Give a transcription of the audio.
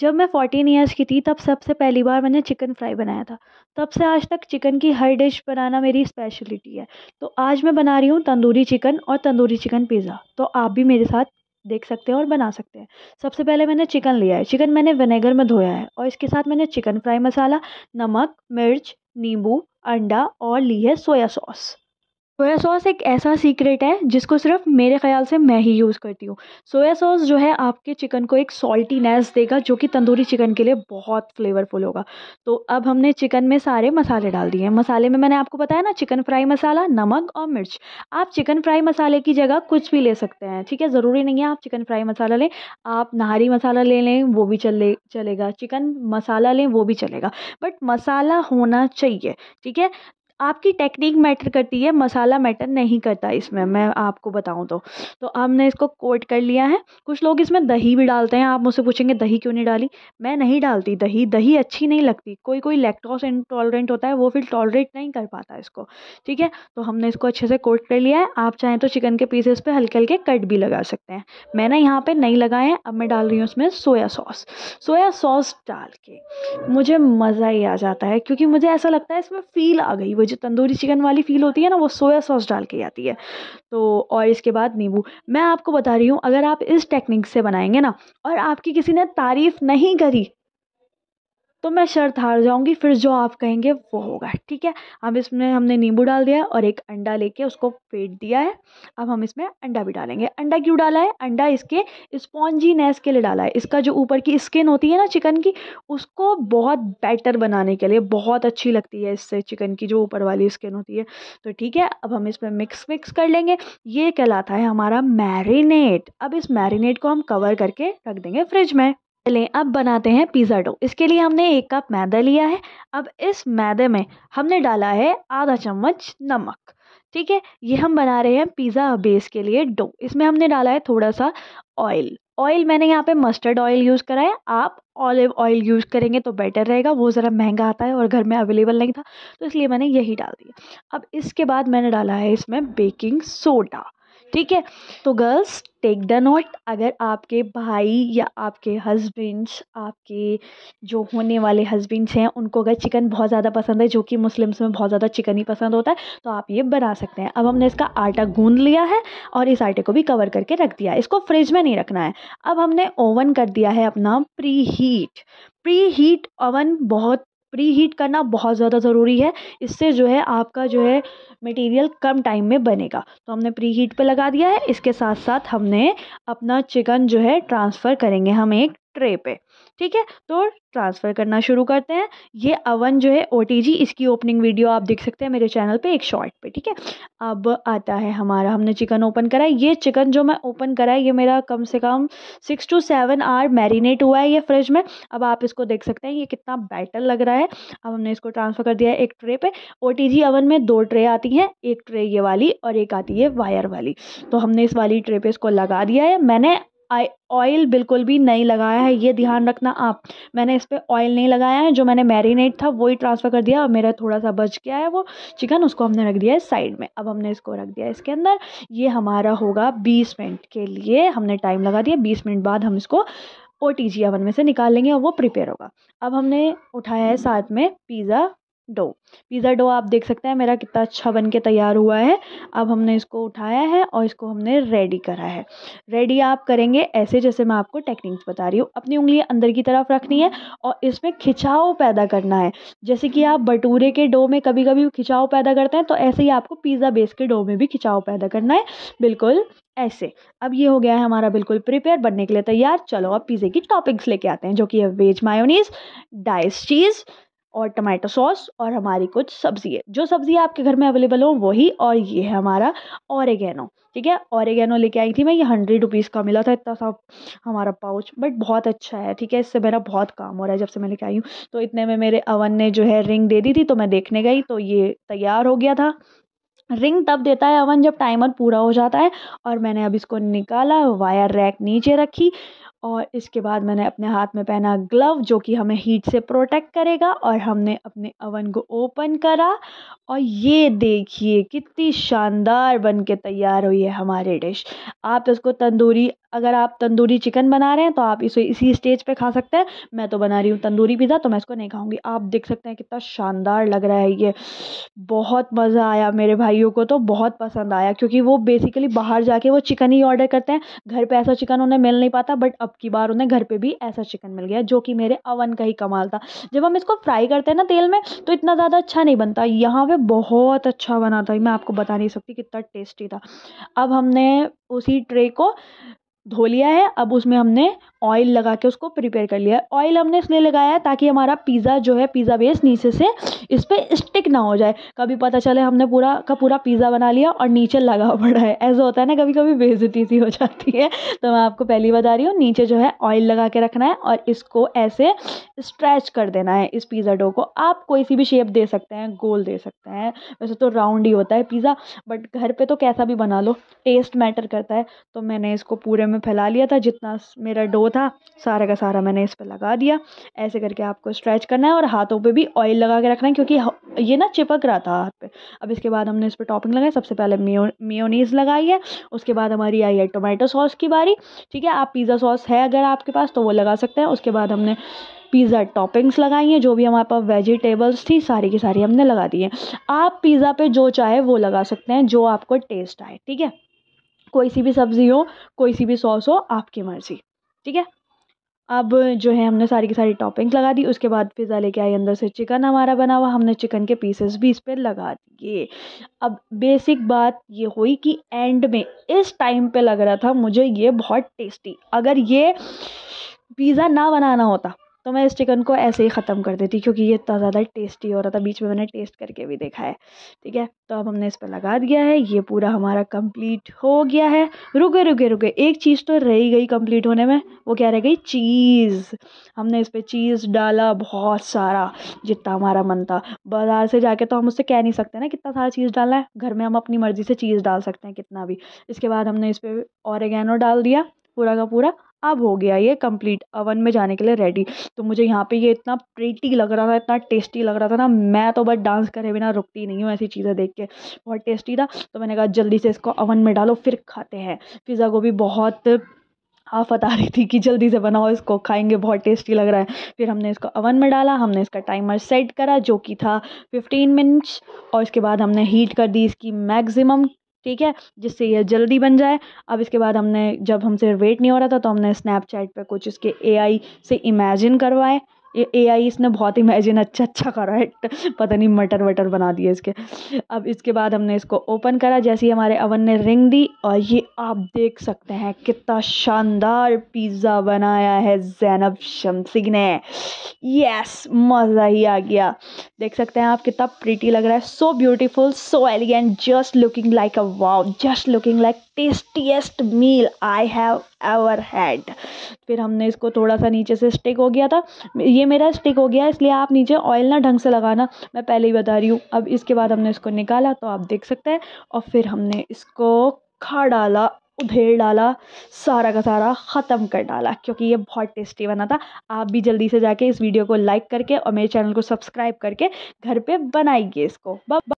जब मैं fourteen years की थी तब सबसे पहली बार मैंने चिकन फ्राई बनाया था तब से आज तक चिकन की हर डिश बनाना मेरी स्पेशलिटी है तो आज मैं बना रही हूँ तंदूरी चिकन और तंदूरी चिकन पिज़्ज़ा तो आप भी मेरे साथ देख सकते हैं और बना सकते हैं सबसे पहले मैंने चिकन लिया है चिकन मैंने विनेगर में धोया है और इसके साथ मैंने चिकन फ्राई मसाला नमक मिर्च नींबू अंडा और ली है सोया सॉस सोया सॉस एक ऐसा सीक्रेट है जिसको सिर्फ मेरे ख्याल से मैं ही यूज़ करती हूँ सोया सॉस जो है आपके चिकन को एक सॉल्टीनेस देगा जो कि तंदूरी चिकन के लिए बहुत फ्लेवरफुल होगा तो अब हमने चिकन में सारे मसाले डाल दिए हैं मसाले में मैंने आपको बताया ना चिकन फ्राई मसाला नमक और मिर्च आप चिकन फ्राई मसाले की जगह कुछ भी ले सकते हैं ठीक है ज़रूरी नहीं है आप चिकन फ्राई मसाला लें आप नहारी मसाला ले लें वो भी चल चलेगा चिकन मसाला लें वो भी चलेगा बट मसाला होना चाहिए ठीक है आपकी टेक्निक मैटर करती है मसाला मैटर नहीं करता इसमें मैं आपको बताऊँ तो तो हमने इसको कोट कर लिया है कुछ लोग इसमें दही भी डालते हैं आप मुझसे पूछेंगे दही क्यों नहीं डाली मैं नहीं डालती दही दही अच्छी नहीं लगती कोई कोई लैक्टोस इंटॉलरेंट होता है वो फिर टॉलरेट नहीं कर पाता इसको ठीक है तो हमने इसको अच्छे से कोट कर लिया है आप चाहें तो चिकन के पीसेस पर हल्के हल्के कट भी लगा सकते हैं मैंने यहाँ पर नहीं लगाए हैं अब मैं डाल रही हूँ उसमें सोया सॉस सोया सॉस डाल के मुझे मज़ा ही आ जाता है क्योंकि मुझे ऐसा लगता है इसमें फ़ील आ गई वो जो तंदूरी चिकन वाली फ़ील होती है ना वो सोया सॉस डाल के आती है तो और इसके बाद नींबू मैं आपको बता रही हूँ अगर आप इस टेक्निक से बनाएंगे ना और आपकी किसी ने तारीफ़ नहीं करी तो मैं शर्त हार जाऊँगी फिर जो आप कहेंगे वो होगा ठीक है अब इसमें हमने नींबू डाल दिया और एक अंडा लेके उसको फेंट दिया है अब हम इसमें अंडा भी डालेंगे अंडा क्यों डाला है अंडा इसके स्पॉन्जी नेस के लिए डाला है इसका जो ऊपर की स्किन होती है ना चिकन की उसको बहुत बेटर बनाने के लिए बहुत अच्छी लगती है इससे चिकन की जो ऊपर वाली स्किन होती है तो ठीक है अब हम इसमें मिक्स मिक्स कर लेंगे ये कहलाता है हमारा मैरिनेट अब इस मैरिनेट को हम कवर करके रख देंगे फ्रिज में चलें अब बनाते हैं पिज़्ज़ा डो इसके लिए हमने एक कप मैदा लिया है अब इस मैदे में हमने डाला है आधा चम्मच नमक ठीक है ये हम बना रहे हैं पिज़्ज़ा बेस के लिए डो इसमें हमने डाला है थोड़ा सा ऑयल ऑयल मैंने यहाँ पे मस्टर्ड ऑयल यूज़ करा है आप ऑलिव ऑयल यूज़ करेंगे तो बेटर रहेगा वो ज़रा महंगा आता है और घर में अवेलेबल नहीं था तो इसलिए मैंने यही डाल दिया अब इसके बाद मैंने डाला है इसमें बेकिंग सोडा ठीक है तो गर्ल्स टेक द नोट अगर आपके भाई या आपके हस्बैंड्स आपके जो होने वाले हस्बैंड्स हैं उनको अगर चिकन बहुत ज़्यादा पसंद है जो कि मुस्लिम्स में बहुत ज़्यादा चिकन ही पसंद होता है तो आप ये बना सकते हैं अब हमने इसका आटा गूंद लिया है और इस आटे को भी कवर करके रख दिया है इसको फ्रिज में नहीं रखना है अब हमने ओवन कर दिया है अपना pre heat pre heat oven बहुत प्री हीट करना बहुत ज़्यादा ज़रूरी है इससे जो है आपका जो है मटेरियल कम टाइम में बनेगा तो हमने प्री हीट पर लगा दिया है इसके साथ साथ हमने अपना चिकन जो है ट्रांसफ़र करेंगे हम एक ट्रे पे ठीक है तो ट्रांसफ़र करना शुरू करते हैं ये अवन जो है ओ इसकी ओपनिंग वीडियो आप देख सकते हैं मेरे चैनल पे एक शॉर्ट पे ठीक है अब आता है हमारा हमने चिकन ओपन करा ये चिकन जो मैं ओपन करा है ये मेरा कम से कम six to seven hour marinate हुआ है ये फ्रिज में अब आप इसको देख सकते हैं ये कितना बैटर लग रहा है अब हमने इसको ट्रांसफ़र कर दिया है एक ट्रे पर ओ अवन में दो ट्रे आती हैं एक ट्रे ये वाली और एक आती है वायर वाली तो हमने इस वाली ट्रे पर इसको लगा दिया है मैंने आई ऑयल बिल्कुल भी नहीं लगाया है ये ध्यान रखना आप मैंने इस पर ऑयल नहीं लगाया है जो मैंने मैरिनेट था वही ट्रांसफ़र कर दिया और मेरा थोड़ा सा बच गया है वो चिकन उसको हमने रख दिया है साइड में अब हमने इसको रख दिया है इसके अंदर ये हमारा होगा बीस मिनट के लिए हमने टाइम लगा दिया बीस मिनट बाद हम इसको ओ टी जी अवन में से निकाल लेंगे और वो प्रिपेयर होगा अब हमने उठाया है साथ में पिज़्ज़ा डो पिज़्ज़ा डो आप देख सकते हैं मेरा कितना अच्छा बन के तैयार हुआ है अब हमने इसको उठाया है और इसको हमने रेडी करा है रेडी आप करेंगे ऐसे जैसे मैं आपको टेक्निक्स बता रही हूँ अपनी उंगली अंदर की तरफ रखनी है और इसमें खिंचाव पैदा करना है जैसे कि आप भटूरे के डो में कभी कभी खिंचाव पैदा करते हैं तो ऐसे ही आपको पिज़्ज़ा बेस के डो में भी खिंचाव पैदा करना है बिल्कुल ऐसे अब ये हो गया है हमारा बिल्कुल प्रिपेयर बनने के लिए तैयार चलो अब पिज़्ज़े की टॉपिक्स लेके आते हैं जो कि है वेज मायोनीस डाइस चीज़ और टमाटो सॉस और हमारी कुछ सब्ज़ी है जो सब्ज़ी आपके घर में अवेलेबल हो वही और ये है हमारा ऑरेगेनो ठीक है ऑरेगेनो लेके आई थी मैं ये हंड्रेड रुपीज़ का मिला था इतना सा हमारा पाउच बट बहुत अच्छा है ठीक है इससे मेरा बहुत काम हो रहा है जब से मैं लेके आई हूँ तो इतने में मेरे अवन ने जो है रिंग दे दी थी तो मैं देखने गई तो ये तैयार हो गया था रिंग तब देता है अवन जब टाइमर पूरा हो जाता है और मैंने अब इसको निकाला वायर रैक नीचे रखी और इसके बाद मैंने अपने हाथ में पहना ग्लव जो कि हमें हीट से प्रोटेक्ट करेगा और हमने अपने अवन को ओपन करा और ये देखिए कितनी शानदार बन के तैयार हुई है हमारी डिश आप इसको तंदूरी अगर आप तंदूरी चिकन बना रहे हैं तो आप इसे इसी स्टेज पे खा सकते हैं मैं तो बना रही हूँ तंदूरी पिज़्ज़ा तो मैं इसको नहीं खाऊंगी आप देख सकते हैं कितना शानदार लग रहा है ये बहुत मज़ा आया मेरे भाइयों को तो बहुत पसंद आया क्योंकि वो बेसिकली बाहर जाके वो चिकन ही ऑर्डर करते हैं घर पर ऐसा चिकन उन्हें मिल नहीं पाता बट अब की बार उन्हें घर पर भी ऐसा चिकन मिल गया जो कि मेरे अवन का ही कमाल था जब हम इसको फ्राई करते हैं ना तेल में तो इतना ज़्यादा अच्छा नहीं बनता यहाँ पर बहुत अच्छा बना था मैं आपको बता नहीं सकती कितना टेस्टी था अब हमने उसी ट्रे को धो लिया है अब उसमें हमने ऑयल लगा के उसको प्रिपेयर कर लिया है ऑयल हमने इसलिए लगाया है ताकि हमारा पिज़्ज़ा जो है पिज़्ज़ा बेस नीचे से इस पर स्टिक ना हो जाए कभी पता चले हमने पूरा का पूरा पिज़्ज़ा बना लिया और नीचे लगा पड़ा है ऐसा होता है ना कभी कभी बेजती सी हो जाती है तो मैं आपको पहली बता रही हूँ नीचे जो है ऑयल लगा के रखना है और इसको ऐसे स्ट्रैच कर देना है इस पिज़्ज़ा डो को आप कोई सी भी शेप दे सकते हैं गोल दे सकते हैं वैसे तो राउंड ही होता है पिज़्ज़ा बट घर पर तो कैसा भी बना लो टेस्ट मैटर करता है तो मैंने इसको पूरे में में फैला लिया था जितना मेरा डो था सारा का सारा मैंने इस पर लगा दिया ऐसे करके आपको स्ट्रेच करना है और हाथों पे भी ऑयल लगा के रखना है क्योंकि ये ना चिपक रहा था हाथ पे अब इसके बाद हमने इस पर टॉपिंग लगाई सबसे पहले मेो मियोनीज़ लगाई है उसके बाद हमारी आई है टोमेटो सॉस की बारी ठीक है आप पिज़्ज़ा सॉस है अगर आपके पास तो वो लगा सकते हैं उसके बाद हमने पिज़्ज़ा टॉपिंग्स लगाई हैं जो भी हमारे पास वेजिटेबल्स थी सारी की सारी हमने लगा दी है आप पिज़्ज़ा पे जो चाहे वो लगा सकते हैं जो आपको टेस्ट आए ठीक है कोई सी भी सब्ज़ी हो कोई सी भी सॉस हो आपकी मर्ज़ी ठीक है अब जो है हमने सारी की सारी टॉपिंग्स लगा दी उसके बाद पिज़्ज़ा लेके आई अंदर से चिकन हमारा बना हुआ हमने चिकन के पीसेस भी इस पर लगा दिए अब बेसिक बात ये हुई कि एंड में इस टाइम पे लग रहा था मुझे ये बहुत टेस्टी अगर ये पिज़्ज़ा ना बनाना होता तो मैं इस चिकन को ऐसे ही ख़त्म कर देती क्योंकि ये इतना ज़्यादा टेस्टी हो रहा था बीच में मैंने टेस्ट करके भी देखा है ठीक है तो अब हमने इस पर लगा दिया है ये पूरा हमारा कंप्लीट हो गया है रुके रुके रुके एक चीज़ तो रह गई कंप्लीट होने में वो क्या रह गई चीज़ हमने इस पर चीज़ डाला बहुत सारा जितना हमारा मन था बाज़ार से जाके तो हम उससे कह नहीं सकते ना कितना सारा चीज़ डालना है घर में हम अपनी मर्ज़ी से चीज़ डाल सकते हैं कितना भी इसके बाद हमने इस पर और डाल दिया पूरा का पूरा अब हो गया ये कंप्लीट अवन में जाने के लिए रेडी तो मुझे यहाँ पे ये इतना प्रीटी लग रहा था इतना टेस्टी लग रहा था ना मैं तो बस डांस करे बिना रुकती नहीं हूँ ऐसी चीज़ें देख के बहुत टेस्टी था तो मैंने कहा जल्दी से इसको अवन में डालो फिर खाते हैं पिज़्ज़ा गोभी बहुत आफत आ रही थी कि जल्दी से बनाओ इसको खाएंगे बहुत टेस्टी लग रहा है फिर हमने इसको अवन में डाला हमने इसका टाइमर सेट करा जो कि था फिफ्टीन मिनट्स और इसके बाद हमने हीट कर दी इसकी मैक्सिमम ठीक है जिससे यह जल्दी बन जाए अब इसके बाद हमने जब हमसे वेट नहीं हो रहा था तो हमने स्नैपचैट पर कुछ इसके ए आई से इमेजिन करवाए ए आई इसने बहुत इमेजिन अच्छा अच्छा करा है पता नहीं मटर वटर बना दिए इसके अब इसके बाद हमने इसको ओपन करा जैसे ही हमारे अवन ने रिंग दी और ये आप देख सकते हैं कितना शानदार पिज़्ज़ा बनाया है जैनब शमसिंग ने यस मज़ा ही आ गया देख सकते हैं आप कितना प्रीटी लग रहा है so beautiful so elegant just looking like a wow just looking like tastiest meal I have ever had फिर हमने इसको थोड़ा सा नीचे से स्टिक हो गया था ये मेरा स्टिक हो गया इसलिए आप नीचे ऑयल ना ढंग से लगाना मैं पहले ही बता रही हूँ अब इसके बाद हमने इसको निकाला तो आप देख सकते हैं और फिर हमने इसको खा डाला उधेड़ डाला सारा का सारा ख़त्म कर डाला क्योंकि ये बहुत टेस्टी बना था आप भी जल्दी से जाके इस वीडियो को लाइक करके और मेरे चैनल को सब्सक्राइब करके घर पे बनाइए इसको बा,